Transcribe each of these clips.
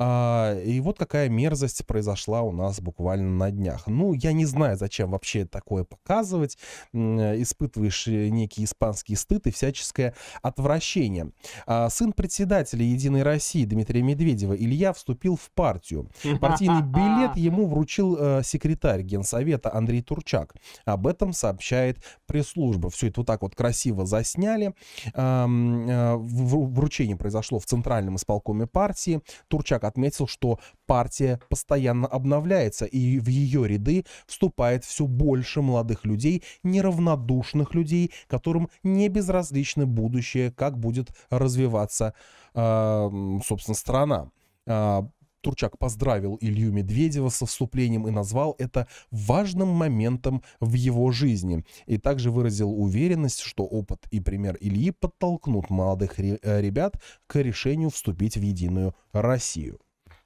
А, и вот какая мерзость произошла у нас буквально на днях. Ну, я не знаю, зачем вообще такое показывать. Испытываешь э, некий испанский стыд и всяческое отвращение. А, сын председателя «Единой России» Дмитрия Медведева Илья вступил в партию. Партийный билет ему вручил э, секретарь Генсовета Андрей Турчак. Об этом сообщает пресс-служба. Все это вот так вот красиво засняли. Э, в Вручение произошло в Центральном исполкоме партии. Турчак отметил, что партия постоянно обновляется, и в ее ряды вступает все больше молодых людей, неравнодушных людей, которым не безразлично будущее, как будет развиваться, а, собственно, страна а, Турчак поздравил Илью Медведева со вступлением и назвал это важным моментом в его жизни, и также выразил уверенность, что опыт и пример Ильи подтолкнут молодых э, ребят к решению вступить в Единую Россию.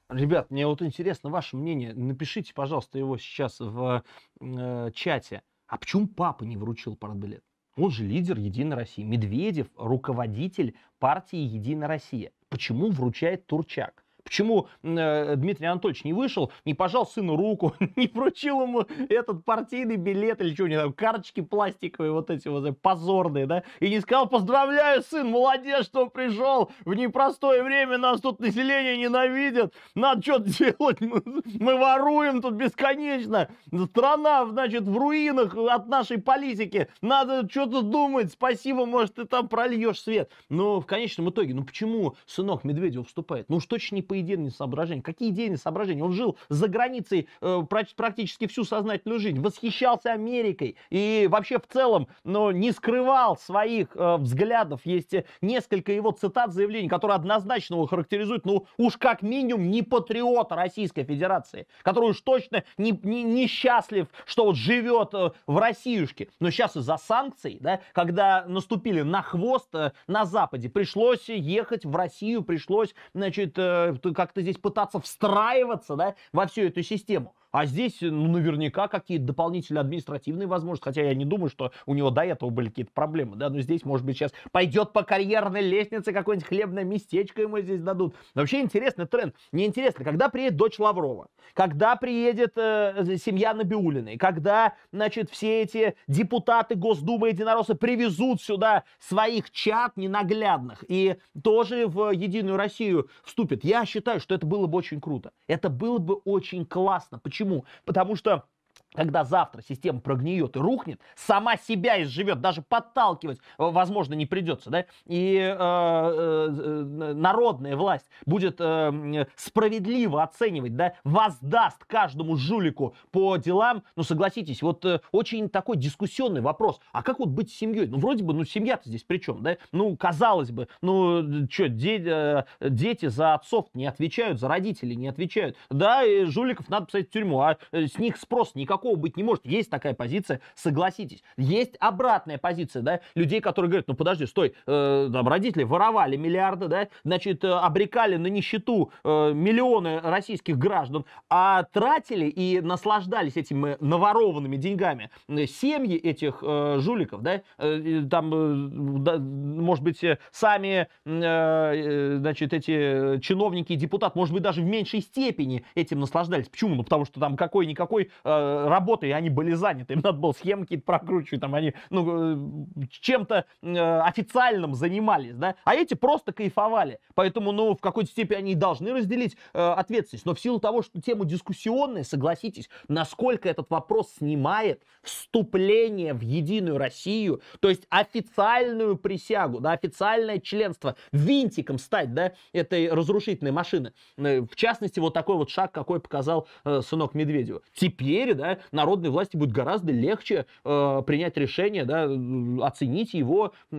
Ребят, мне вот интересно ваше мнение. Напишите, пожалуйста, его сейчас в э, чате. А почему папа не вручил партбилет? Он же лидер Единой России. Медведев, руководитель партии Единая Россия. Почему вручает Турчак? почему э, Дмитрий Анатольевич не вышел, не пожал сыну руку, не вручил ему этот партийный билет или что у него там, карточки пластиковые вот эти вот позорные, да, и не сказал, поздравляю, сын, молодец, что пришел, в непростое время нас тут население ненавидит, надо что-то делать, мы, мы воруем тут бесконечно, страна, значит, в руинах от нашей политики, надо что-то думать, спасибо, может, ты там прольешь свет, но в конечном итоге, ну почему сынок Медведев вступает? Ну уж точно не по идейные соображения. Какие идейные соображения? Он жил за границей э, практически всю сознательную жизнь, восхищался Америкой и вообще в целом но не скрывал своих э, взглядов. Есть э, несколько его цитат, заявлений, которые однозначно его характеризуют, ну уж как минимум не патриота Российской Федерации, который уж точно не, не, не счастлив, что вот живет э, в Россиюшке. Но сейчас из-за санкций, да, когда наступили на хвост э, на Западе, пришлось ехать в Россию, пришлось, значит, э, как-то здесь пытаться встраиваться да, во всю эту систему. А здесь э, ну, наверняка какие-то дополнительные административные возможности, хотя я не думаю, что у него до этого были какие-то проблемы, да, но здесь, может быть, сейчас пойдет по карьерной лестнице какое-нибудь хлебное местечко ему здесь дадут. Но вообще интересный тренд. Мне интересно, когда приедет дочь Лаврова, когда приедет э, семья Набиулиной, когда, значит, все эти депутаты Госдумы единороссы привезут сюда своих чат ненаглядных и тоже в Единую Россию вступят. Я считаю, что это было бы очень круто. Это было бы очень классно. Почему? Почему? Потому что когда завтра система прогниет и рухнет, сама себя изживет, даже подталкивать, э, возможно, не придется, да, и э, э, э, народная власть будет э, справедливо оценивать, да, воздаст каждому жулику по делам, ну, согласитесь, вот э, очень такой дискуссионный вопрос, а как вот быть семьей? Ну, вроде бы, ну, семья-то здесь при чем, да, ну, казалось бы, ну, что, де- э, дети за отцов не отвечают, за родителей не отвечают, да, и жуликов надо посадить в тюрьму, а э, с них спрос никакой такого быть не может. Есть такая позиция, согласитесь. Есть обратная позиция, да, людей, которые говорят, ну подожди, стой, э, там, родители воровали миллиарды, да, значит, э, обрекали на нищету э, миллионы российских граждан, а тратили и наслаждались этими наворованными деньгами семьи этих э, жуликов, да, э, там, э, да, может быть, сами, э, э, значит, эти чиновники и депутат, может быть, даже в меньшей степени этим наслаждались. Почему? Ну, потому что там какой-никакой э, работой они были заняты, им надо было схемы какие-то прокручивать, там они ну, э, чем-то э, официальным занимались, да, а эти просто кайфовали, поэтому, ну, в какой-то степени они должны разделить э, ответственность, но в силу того, что тема дискуссионная, согласитесь, насколько этот вопрос снимает вступление в Единую Россию, то есть официальную присягу, да, официальное членство, винтиком стать, да, этой разрушительной машины, э, в частности, вот такой вот шаг, какой показал э, сынок Медведева. Теперь, да, народной власти будет гораздо легче э, принять решение, да, э, оценить его э,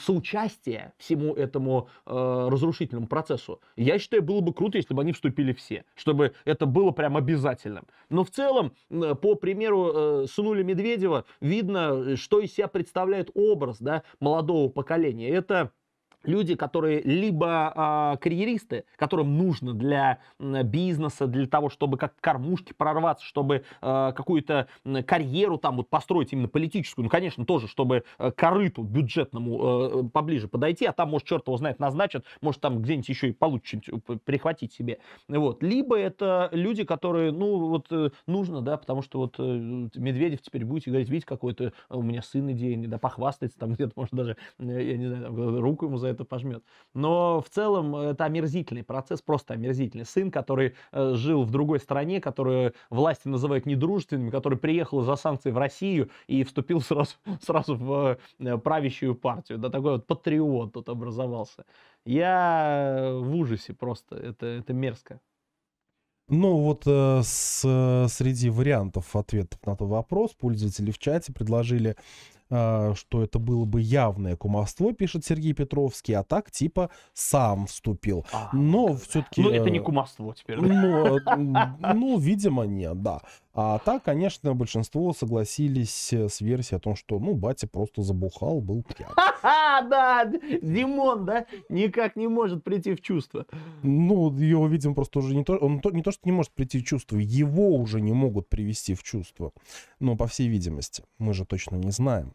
соучастие всему этому э, разрушительному процессу. Я считаю, было бы круто, если бы они вступили все, чтобы это было прям обязательным. Но в целом, по примеру э, сынуля Медведева, видно, э, что из себя представляет образ да, молодого поколения. Это люди, которые либо э, карьеристы, которым нужно для бизнеса, для того, чтобы как кормушки прорваться, чтобы э, какую-то карьеру там вот построить именно политическую, ну, конечно, тоже, чтобы э, корыту бюджетному э, поближе подойти, а там, может, черт его знает, назначат, может, там где-нибудь еще и получит э, прихватить себе. Вот. Либо это люди, которые, ну, вот э, нужно, да, потому что вот Медведев теперь будет говорить, видите, какой-то у меня сын идейный, да, похвастается, там где-то, может, даже, я не знаю, руку ему за это пожмет. Но в целом э, это омерзительный процесс, просто омерзительный. Сын, который э, жил в другой стране, которую власти называют недружественными, который приехал за санкции в Россию и вступил сразу, сразу в э, правящую партию. Да, такой вот патриот тут образовался. Я в ужасе просто, это, это мерзко. Ну вот э, с, э, среди вариантов ответов на тот вопрос пользователи в чате предложили а, что это было бы явное кумовство, пишет Сергей Петровский, а так типа сам вступил. А, Но все-таки... Ну, это э, не кумовство теперь. Ну, э, ну, видимо, нет, да. А так, конечно, большинство согласились э, с версией о том, что, ну, батя просто забухал, был пьян. Ха-ха, да, Димон, да, никак не может прийти в чувство. Ну, его, видимо, просто уже не то, он то, не то, что не может прийти в чувство, его уже не могут привести в чувство. Но, по всей видимости, мы же точно не знаем.